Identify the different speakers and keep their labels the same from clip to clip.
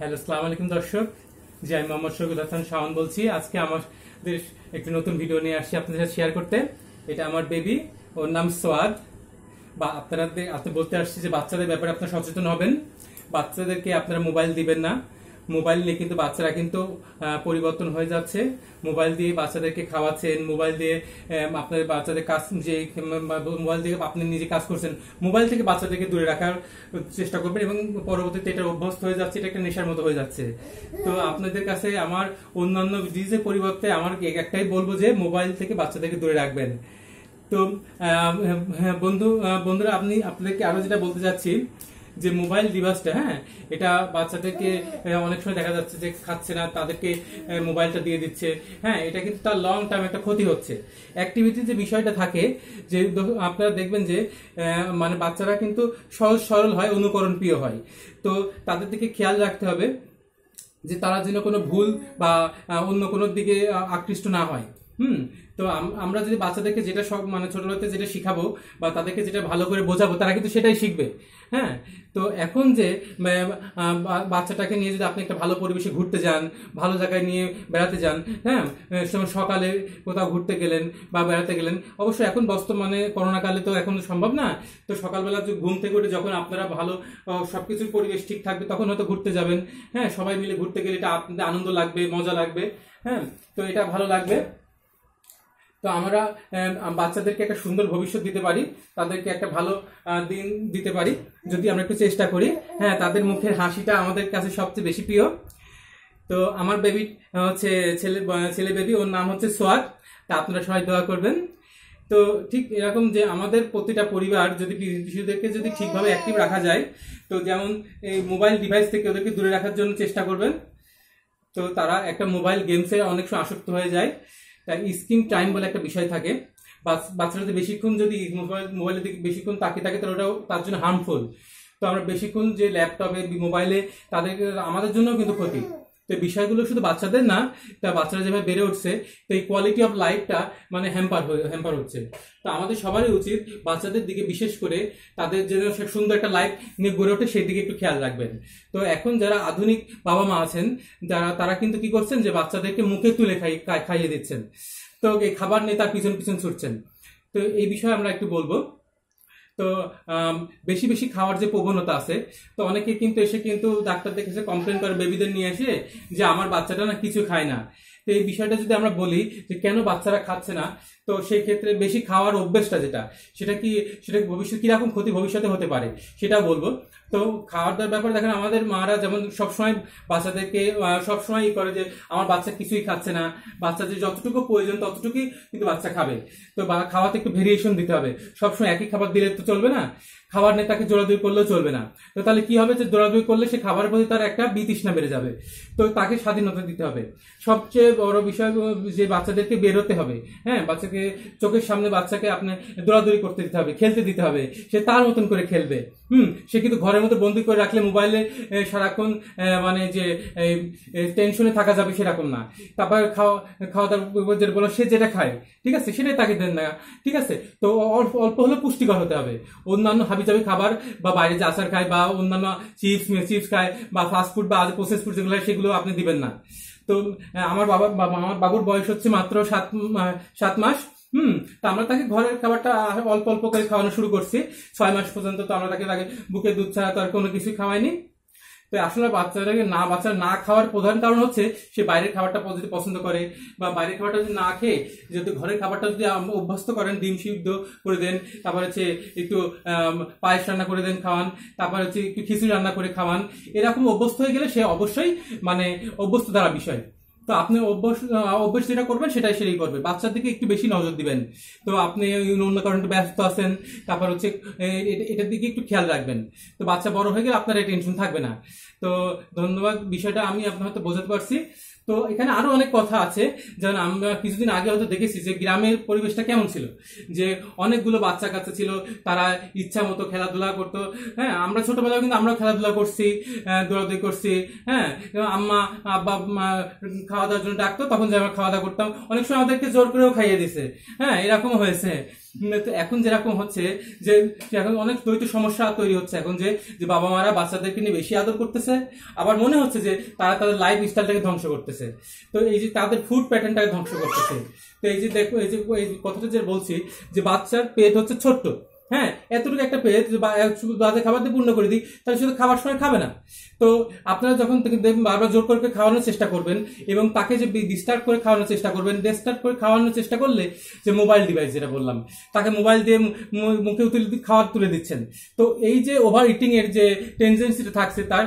Speaker 1: hello আসসালামু আলাইকুম দর্শক জি আমি মোহাম্মদ শহীদ হাসান শাহন বলছি আজকে আমাদের একটি নতুন ভিডিও নিয়ে আসছি আপনাদের সাথে শেয়ার করতে এটা আমার বেবি ওর নাম সোয়াদ বা আপনারা আপনি বলতে আসছি যে বাচ্চাদের ব্যাপারে আপনারা সচেতন হবেন বাচ্চাদেরকে আপনারা মোবাইল দিবেন না মোবাইল নিয়ে কিন্তু বাচ্চারা কিন্তু পরিবর্তন হয়ে যাচ্ছে মোবাইল দিয়ে বাচ্চাদেরকে খাওয়াচ্ছেন মোবাইল দিয়ে আপনাদের বাচ্চাদের কাজ যে মোবাইল দিয়ে আপনি নিজে কাজ করছেন মোবাইল থেকে বাচ্চাদেরকে দূরে রাখার চেষ্টা করবেন এবং পরবর্তীতে এটা অভ্যস্ত হয়ে যাচ্ছে এটা একটা নেশার মতো হয়ে যাচ্ছে তো আপনাদের কাছে আমার অন্যান্য ডিজের পরিবর্তে আমার একটাই বলবো যে মোবাইল থেকে বাচ্চাদেরকে দূরে রাখবেন তো হ্যাঁ, হ্যাঁ, বন্ধু বন্ধুরা আপনি আপনাদেরকে আরও যেটা বলতে চাচ্ছি যে মোবাইল ডিভাইসটা হ্যাঁ এটা বাচ্চাদেরকে অনেক সময় দেখা যাচ্ছে যে খাচ্ছে না তাদেরকে মোবাইলটা দিয়ে দিচ্ছে হ্যাঁ এটা কিন্তু তার লং টার্ম একটা ক্ষতি হচ্ছে অ্যাক্টিভিটি যে বিষয়টা থাকে যে আপনারা দেখবেন যে মানে বাচ্চারা কিন্তু সহজ সরল হয় অনুকরণ প্রিয় হয় তো তাদের দিকে খেয়াল রাখতে হবে যে তারা যেন কোনো ভুল বা অন্য কোনো দিকে আকৃষ্ট না হয় হুম তো আমরা যদি বাচ্চাদেরকে যেটা সব মানে ছোটোবেলাতে যেটা শিখাবো বা তাদেরকে যেটা ভালো করে বোঝাবো তারা কিন্তু সেটাই শিখবে হ্যাঁ তো এখন যে মানে, বাচ্চাটাকে নিয়ে যদি আপনি একটা ভালো পরিবেশে ঘুরতে যান ভালো জায়গায় নিয়ে বেড়াতে যান হ্যাঁ সকালে কোথাও ঘুরতে গেলেন বা বেড়াতে গেলেন অবশ্যই এখন বর্তমানে করোনাকালে তো এখন সম্ভব না তো সকালবেলা ঘুম থেকে উঠে যখন আপনারা ভালো সব কিছুর পরিবেশ ঠিক থাকবে তখন হয়তো ঘুরতে যাবেন হ্যাঁ সবাই মিলে ঘুরতে গেলে এটা আনন্দ লাগবে মজা লাগবে হ্যাঁ তো এটা ভালো লাগবে তো আমরা বাচ্চাদেরকে একটা সুন্দর ভবিষ্যৎ দিতে পারি তাদেরকে একটা ভালো দিন দিতে পারি যদি আমরা একটু চেষ্টা করি হ্যাঁ তাদের মুখের হাসিটা আমাদের কাছে সবচেয়ে বেশি প্রিয় তো আমার বেবি হচ্ছে ছেলে ছেলে বেবি ওর নাম হচ্ছে সোয়াদ তা আপনারা সবাই দোয়া করবেন তো ঠিক এরকম যে আমাদের প্রতিটা পরিবার যদি শিশুদেরকে যদি ঠিকভাবে অ্যাক্টিভ রাখা যায় তো যেমন এই মোবাইল ডিভাইস থেকে ওদেরকে দূরে রাখার জন্য চেষ্টা করবেন তো তারা একটা মোবাইল গেমসে অনেক সময় আসক্ত হয়ে যায় স্ক্রিন টাইম বলে একটা বিষয় থাকে বাচ্চারা বেশিক্ষণ যদি মোবাইল মোবাইলের দিকে বেশিক্ষণ তাকিয়ে থাকে তাহলে ওটাও তার জন্য হার্মফুল তো আমরা বেশিক্ষণ যে ল্যাপটপে মোবাইলে তাদের আমাদের জন্য কিন্তু ক্ষতি তো বিষয়গুলো শুধু বাচ্চাদের না তা বাচ্চারা যেভাবে বেড়ে উঠছে তো এই কোয়ালিটি অফ লাইফটা মানে হ্যাম্পার হ্যাম্পার হচ্ছে তো আমাদের সবারই উচিত বাচ্চাদের দিকে বিশেষ করে তাদের যেন সুন্দর একটা লাইফ নিয়ে গড়ে ওঠে সেই দিকে একটু খেয়াল রাখবেন তো এখন যারা আধুনিক বাবা মা আছেন যারা তারা কিন্তু কি করছেন যে বাচ্চাদেরকে মুখে তুলে খাই খাইয়ে দিচ্ছেন তো এই খাবার নিয়ে তার পিছন পিছন ছুটছেন তো এই বিষয়ে আমরা একটু বলবো তো বেশি বেশি খাওয়ার যে প্রবণতা আছে তো অনেকে কিন্তু এসে কিন্তু ডাক্তার দেখেছে কমপ্লেন করে বেবিদের নিয়ে এসে যে আমার বাচ্চাটা না কিছু খায় না তো এই বিষয়টা যদি আমরা বলি যে কেন বাচ্চারা খাচ্ছে না তো সেই ক্ষেত্রে বেশি খাওয়ার অভ্যেসটা যেটা সেটা কি সেটা ভবিষ্যৎ কীরকম ক্ষতি ভবিষ্যতে হতে পারে সেটা বলবো তো খাওয়ার দাওয়ার ব্যাপারে দেখেন আমাদের মারা যেমন সবসময় বাচ্চাদেরকে সবসময় ই করে যে আমার বাচ্চা কিছুই খাচ্ছে না বাচ্চাদের যতটুকু প্রয়োজন ততটুকুই কিন্তু বাচ্চা খাবে তো খাওয়াতে একটু ভেরিয়েশন দিতে হবে সবসময় একই খাবার দিলে তো চলবে না খাবার নিয়ে তাকে জোড়াদুড়ি করলেও চলবে না তো তাহলে কি হবে যে জোড়াদুড়ি করলে সে খাবারের প্রতি তার একটা বিতৃষ্ণা বেড়ে যাবে তো তাকে স্বাধীনতা দিতে হবে সবচেয়ে বড় বিষয় যে বাচ্চাদেরকে বেরোতে হবে হ্যাঁ বাচ্চাকে চোখের সামনে বাচ্চাকে আপনি দৌড়াদৌড়ি করতে দিতে হবে খেলতে দিতে হবে সে তার মতন করে খেলবে হুম সে কিন্তু ঘরে ঘরের মধ্যে বন্দি করে রাখলে মোবাইলে সারাক্ষণ মানে যে টেনশনে থাকা যাবে সেরকম না তারপর খাওয়া খাওয়া দাওয়া যেটা বলো সে যেটা খায় ঠিক আছে সেটাই তাকে দেন না ঠিক আছে তো অল্প অল্প হলে পুষ্টিকর হতে হবে অন্যান্য হাবিজাবি খাবার বা বাইরে যে আচার খায় বা অন্যান্য চিপস চিপস খায় বা ফাস্টফুড বা প্রসেস ফুড যেগুলো সেগুলো আপনি দিবেন না তো আমার বাবা আমার বাবুর বয়স হচ্ছে মাত্র সাত সাত মাস হুম তো আমরা তাকে ঘরের খাবারটা অল্প অল্প করে খাওয়ানো শুরু করছি ছয় মাস পর্যন্ত তো আমরা তাকে তাকে বুকে দুধ ছাড়া তো আর কোনো কিছুই খাওয়াইনি তো আসলে বাচ্চাটাকে না বাচ্চা না খাওয়ার প্রধান কারণ হচ্ছে সে বাইরের খাবারটা যদি পছন্দ করে বা বাইরের খাবারটা যদি না খেয়ে যদি ঘরের খাবারটা যদি অভ্যস্ত করেন ডিম সিদ্ধ করে দেন তারপর হচ্ছে একটু পায়েস রান্না করে দেন খাওয়ান তারপর হচ্ছে একটু খিচুড়ি রান্না করে খাওয়ান এরকম অভ্যস্ত হয়ে গেলে সে অবশ্যই মানে অভ্যস্ত দ্বারা বিষয় তো আপনি অভ্যাস অভ্যাস যেটা করবেন সেটাই সেটাই করবে বাচ্চার দিকে একটু বেশি নজর দিবেন তো আপনি অন্য কারণে ব্যস্ত আছেন তারপর হচ্ছে এটার দিকে একটু খেয়াল রাখবেন তো বাচ্চা বড় হয়ে গেলে আপনার এই টেনশন থাকবে না তো ধন্যবাদ বিষয়টা আমি আপনার হয়তো বোঝাতে পারছি তো এখানে আরও অনেক কথা আছে যেমন আমরা কিছুদিন আগে হয়তো দেখেছি যে গ্রামের পরিবেশটা কেমন ছিল যে অনেকগুলো বাচ্চা কাচ্চা ছিল তারা ইচ্ছা মতো খেলাধুলা করতো হ্যাঁ আমরা ছোটোবেলাও কিন্তু আমরা খেলাধুলা করছি হ্যাঁ, দৌড়াদৌড়ি করছি হ্যাঁ আম্মা আব্বা খাওয়া দাওয়ার জন্য ডাকতো তখন যে আমরা খাওয়া দাওয়া করতাম অনেক সময় আমাদেরকে জোর করেও খাইয়ে দিছে হ্যাঁ এরকম হয়েছে তো এখন যেরকম হচ্ছে যে এখন অনেক দ্বৈত সমস্যা তৈরি হচ্ছে এখন যে যে বাবা মারা বাচ্চাদেরকে নিয়ে বেশি আদর করতেছে আবার মনে হচ্ছে যে তারা তাদের লাইফ স্টাইলটাকে ধ্বংস করতেছে করতেছে তো এই যে তাদের ফুড প্যাটার্নটাকে ধ্বংস করতেছে তো এই যে দেখো এই যে এই কথাটা যে বলছি যে বাচ্চার পেট হচ্ছে ছোট্ট হ্যাঁ এতটুকু একটা পেয়ে শুধু বাজে খাবার দিয়ে পূর্ণ করে দিই তাহলে শুধু খাবার সময় খাবে না তো আপনারা যখন দেখবেন বারবার জোর করে খাওয়ানোর চেষ্টা করবেন এবং তাকে যে ডিস্টার্ব করে খাওয়ানোর চেষ্টা করবেন ডিস্টার্ব করে খাওয়ানোর চেষ্টা করলে যে মোবাইল ডিভাইস যেটা বললাম তাকে মোবাইল দিয়ে মুখে তুলে খাবার তুলে দিচ্ছেন তো এই যে ওভার ইটিংয়ের যে টেন্ডেন্সিটা থাকছে তার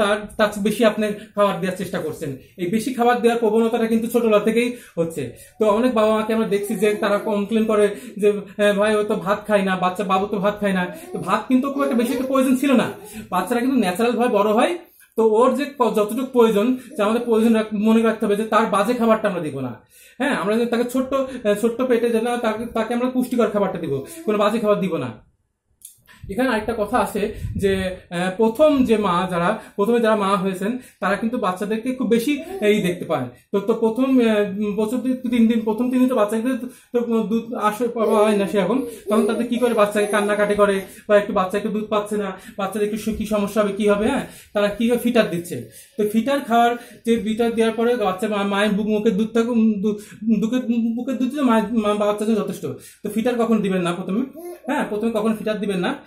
Speaker 1: তার তার বেশি আপনি খাবার দেওয়ার চেষ্টা করছেন এই বেশি খাবার দেওয়ার প্রবণতাটা কিন্তু ছোটবেলা থেকেই হচ্ছে তো অনেক বাবা মাকে আমরা দেখছি যে তারা কমপ্লেন করে যে হ্যাঁ ভাই ও তো ভাত খায় না বাচ্চা বাবু তো ভাত খায় না তো ভাত কিন্তু খুব একটা বেশি একটা প্রয়োজন ছিল না বাচ্চারা কিন্তু ন্যাচারাল ভাবে বড় হয় তো ওর যে যতটুকু প্রয়োজন যে আমাদের প্রয়োজন মনে রাখতে হবে যে তার বাজে খাবারটা আমরা দিব না হ্যাঁ আমরা তাকে ছোট্ট ছোট্ট পেটে যেন তাকে আমরা পুষ্টিকর খাবারটা দিব কোনো বাজে খাবার দিব না এখানে আরেকটা কথা আছে যে প্রথম যে মা যারা প্রথমে যারা মা হয়েছেন তারা কিন্তু বাচ্চাদেরকে খুব বেশি এই দেখতে পান তো তো প্রথম বছর তিন দিন প্রথম তিন দিন তো বাচ্চাদের তো দুধ আসে হয় না সেরকম তখন তাদের কি করে বাচ্চাকে কান্নাকাটি করে বা একটু বাচ্চা একটু দুধ পাচ্ছে না বাচ্চাদের একটু কি সমস্যা হবে কি হবে হ্যাঁ তারা কি ফিটার দিচ্ছে তো ফিটার খাওয়ার যে ফিটার দেওয়ার পরে বাচ্চা মায়ের বুক মুখে দুধ থাকে বুকের বুকের দুধ দিলে মায়ের বাচ্চাদের যথেষ্ট তো ফিটার কখন দিবেন না প্রথমে হ্যাঁ প্রথমে কখন ফিটার দিবেন না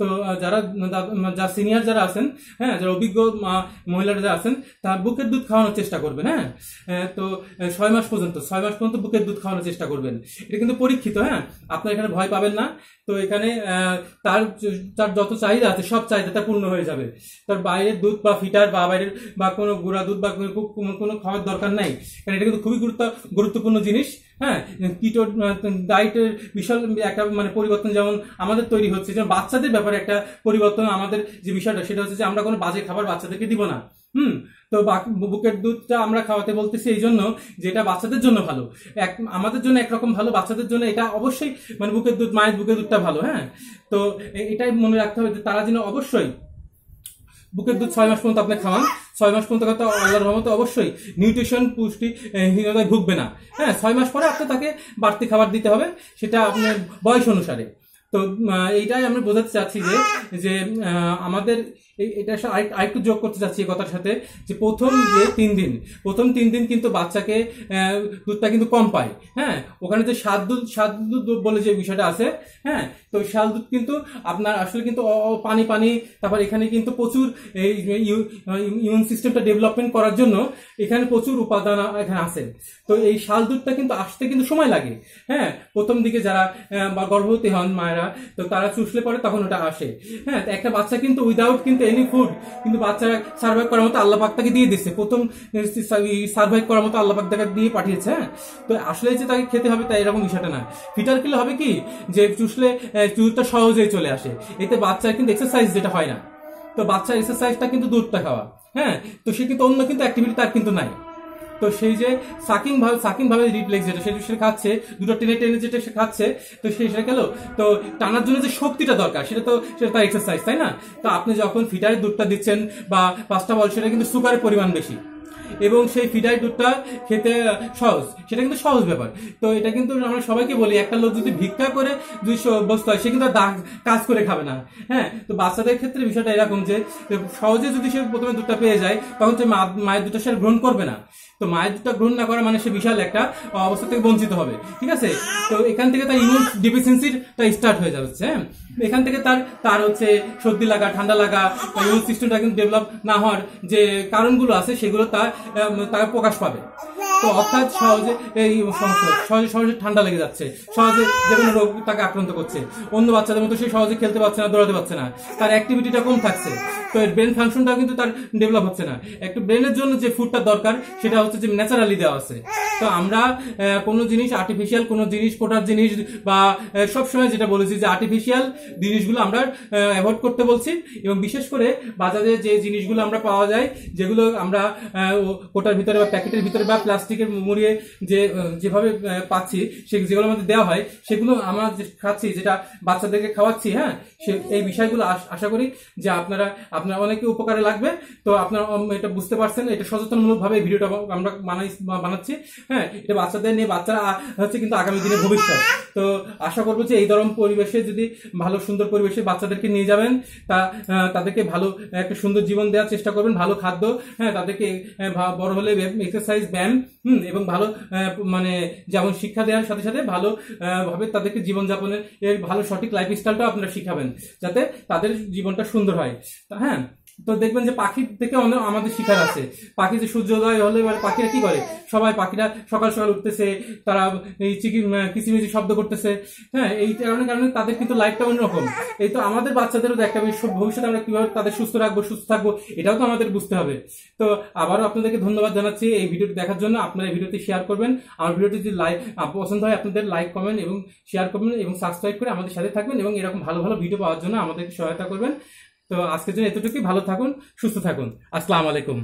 Speaker 1: তো যারা যারা সিনিয়র যারা আছেন হ্যাঁ যারা অভিজ্ঞ মহিলারা যারা আছেন তার বুকের দুধ খাওয়ানোর চেষ্টা করবেন হ্যাঁ, হ্যাঁ তো ছয় মাস পর্যন্ত ছয় মাস পর্যন্ত বুকের দুধ খাওয়ানোর চেষ্টা করবেন এটা কিন্তু পরীক্ষিত হ্যাঁ আপনার এখানে ভয় পাবেন না তো এখানে তার তার যত চাহিদা আছে সব চাহিদা তা পূর্ণ হয়ে যাবে তার বাইরের দুধ বা ফিটার বা বাইরের বা কোনো গুঁড়া দুধ বা কোনো খাওয়ার দরকার নাই কারণ এটা কিন্তু খুবই গুরুত্ব গুরুত্বপূর্ণ জিনিস হ্যাঁ কিটো ডায়েটের বিশাল একটা মানে পরিবর্তন যেমন আমাদের তৈরি হচ্ছে যেমন বাচ্চাদের ব্যাপার খাবার একটা পরিবর্তন আমাদের যে বিষয়টা সেটা হচ্ছে যে আমরা কোনো বাজে খাবার বাচ্চাদেরকে দিব না হুম তো বুকের দুধটা আমরা খাওয়াতে বলতেছি এই জন্য যেটা বাচ্চাদের জন্য ভালো এক আমাদের জন্য একরকম ভালো বাচ্চাদের জন্য এটা অবশ্যই মানে বুকের দুধ মায়ের বুকের দুধটা ভালো হ্যাঁ তো এটাই মনে রাখতে হবে যে তারা যেন অবশ্যই বুকের দুধ ছয় মাস পর্যন্ত আপনি খাওয়ান ছয় মাস পর্যন্ত কথা আল্লাহর রহমত অবশ্যই নিউট্রিশন পুষ্টি হীনতায় ভুগবে না হ্যাঁ ছয় মাস পরে আপনি তাকে বাড়তি খাবার দিতে হবে সেটা আপনার বয়স অনুসারে তো এইটাই আমরা বোঝাতে চাচ্ছি যে যে আমাদের এটা আরেকটু যোগ করতে চাচ্ছি কথার সাথে যে প্রথম যে তিন দিন প্রথম তিন দিন কিন্তু বাচ্চাকে দুধটা কিন্তু কম পায় হ্যাঁ ওখানে যে সাত দুধ সাত দুধ বলে যে বিষয়টা আছে হ্যাঁ তো শাল দুধ কিন্তু আপনার আসলে কিন্তু পানি পানি তারপর এখানে কিন্তু প্রচুর এই ইমিউন সিস্টেমটা ডেভেলপমেন্ট করার জন্য এখানে প্রচুর উপাদান এখানে আছে তো এই শাল দুধটা কিন্তু আসতে কিন্তু সময় লাগে হ্যাঁ প্রথম দিকে যারা বা গর্ভবতী হন মায়েরা না তো তারা চুষলে পরে তখন ওটা আসে হ্যাঁ একটা বাচ্চা কিন্তু উইদাউট কিন্তু এনি ফুড কিন্তু বাচ্চারা সার্ভাইভ করার মতো আল্লাহ পাক দিয়ে দিচ্ছে প্রথম সার্ভাইভ করার মতো আল্লাহ পাক দিয়ে পাঠিয়েছে হ্যাঁ তো আসলে যে তাকে খেতে হবে তাই এরকম বিষয়টা না ফিটার কিলো হবে কি যে চুষলে চুলটা সহজেই চলে আসে এতে বাচ্চার কিন্তু এক্সারসাইজ যেটা হয় না তো বাচ্চার এক্সারসাইজটা কিন্তু দুধটা খাওয়া হ্যাঁ তো সে কিন্তু অন্য কিন্তু অ্যাক্টিভিটি তার কিন্তু নাই তো সেই যে সাকিং ভাবে সাকিং ভাবে রিফ্লেক্স যেটা সেটা সে খাচ্ছে দুটো টেনে টেনে যেটা সে খাচ্ছে তো সেই সেটা গেল তো টানার জন্য যে শক্তিটা দরকার সেটা তো সেটা তার এক্সারসাইজ তাই না তো আপনি যখন ফিটারে দুধটা দিচ্ছেন বা পাঁচটা বল সেটা কিন্তু সুগারের পরিমাণ বেশি এবং সেই ফিডাই দুধটা খেতে সহজ সেটা কিন্তু সহজ ব্যাপার তো এটা কিন্তু আমরা সবাইকে বলি একটা লোক যদি ভিক্ষা করে যদি বসতে হয় সে কিন্তু কাজ করে খাবে না হ্যাঁ তো বাচ্চাদের ক্ষেত্রে বিষয়টা এরকম যে সহজে যদি সে প্রথমে দুধটা পেয়ে যায় তখন সে মায়ের দুধটা সে গ্রহণ করবে না তো মায়ের দুধটা গ্রহণ না করা মানে সে বিশাল একটা অবস্থা থেকে বঞ্চিত হবে ঠিক আছে তো এখান থেকে তার ইমিউন ডিফিসিয়েন্সির তা স্টার্ট হয়ে যাচ্ছে হ্যাঁ এখান থেকে তার তার হচ্ছে সর্দি লাগা ঠান্ডা লাগা ইমিউন সিস্টেমটা কিন্তু ডেভেলপ না হওয়ার যে কারণগুলো আছে সেগুলো তার তার প্রকাশ পাবে তো অর্থাৎ সহজে এই সমস্যা সহজে সহজে ঠান্ডা লেগে যাচ্ছে সহজে যে কোনো রোগ তাকে আক্রান্ত করছে অন্য বাচ্চাদের মতো সে সহজে খেলতে পারছে না দৌড়াতে পারছে না তার অ্যাক্টিভিটিটা কম থাকছে ব্রেন ফাংশনটাও কিন্তু তার ডেভেলপ হচ্ছে না একটু ব্রেনের জন্য যে ফুডটা দরকার সেটা হচ্ছে যে ন্যাচারালি দেওয়া আছে তো আমরা কোনো জিনিস আর্টিফিশিয়াল কোনো জিনিস কোটার জিনিস বা সবসময় যেটা বলেছি যে আর্টিফিশিয়াল জিনিসগুলো আমরা অ্যাভয়েড করতে বলছি এবং বিশেষ করে বাজারে যে জিনিসগুলো আমরা পাওয়া যায় যেগুলো আমরা কোটার ভিতরে বা প্যাকেটের ভিতরে বা প্লাস্টিকের মুড়িয়ে যে যেভাবে পাচ্ছি সে যেগুলো আমাদের দেওয়া হয় সেগুলো আমরা খাচ্ছি যেটা বাচ্চাদেরকে খাওয়াচ্ছি হ্যাঁ সে এই বিষয়গুলো আশা করি যে আপনারা আপনার অনেকে উপকারে লাগবে তো আপনার এটা বুঝতে পারছেন এটা সচেতনমূলকভাবে ভিডিওটা আমরা বানাই বানাচ্ছি হ্যাঁ এটা বাচ্চাদের নিয়ে বাচ্চারা হচ্ছে কিন্তু আগামী দিনে ভবিষ্যৎ তো আশা করবো যে এই ধরম পরিবেশে যদি ভালো সুন্দর পরিবেশে বাচ্চাদেরকে নিয়ে যাবেন তা তাদেরকে ভালো একটা সুন্দর জীবন দেওয়ার চেষ্টা করবেন ভালো খাদ্য হ্যাঁ তাদেরকে বড় হলে এক্সারসাইজ ব্যায়াম হুম এবং ভালো মানে যেমন শিক্ষা দেওয়ার সাথে সাথে ভালো ভাবে তাদেরকে জীবনযাপনের ভালো সঠিক লাইফস্টাইলটাও আপনারা শিখাবেন যাতে তাদের জীবনটা সুন্দর হয় হ্যাঁ হ্যাঁ তো দেখবেন যে পাখির থেকে অনেক আমাদের শিকার আছে পাখি যে সূর্যোদয় হলে এবার মানে পাখিরা কি করে সবাই পাখিরা সকাল সকাল উঠতেছে তারা এই চিকি কিচিমিচি শব্দ করতেছে হ্যাঁ এই কারণে কারণে তাদের কিন্তু লাইফটা অন্যরকম এই তো আমাদের বাচ্চাদেরও একটা ভবিষ্যতে আমরা কিভাবে তাদের সুস্থ রাখবো সুস্থ থাকবো এটাও তো আমাদের বুঝতে হবে তো আবারও আপনাদেরকে ধন্যবাদ জানাচ্ছি এই ভিডিওটি দেখার জন্য আপনারা এই ভিডিওটি শেয়ার করবেন আমার ভিডিওটি যদি লাইক পছন্দ হয় আপনাদের লাইক কমেন্ট এবং শেয়ার করবেন এবং সাবস্ক্রাইব করে আমাদের সাথে থাকবেন এবং এরকম ভালো ভালো ভিডিও পাওয়ার জন্য আমাদেরকে সহায়তা করবেন তো আজকের জন্য এতটুকুই ভালো থাকুন সুস্থ থাকুন আসসালামু আলাইকুম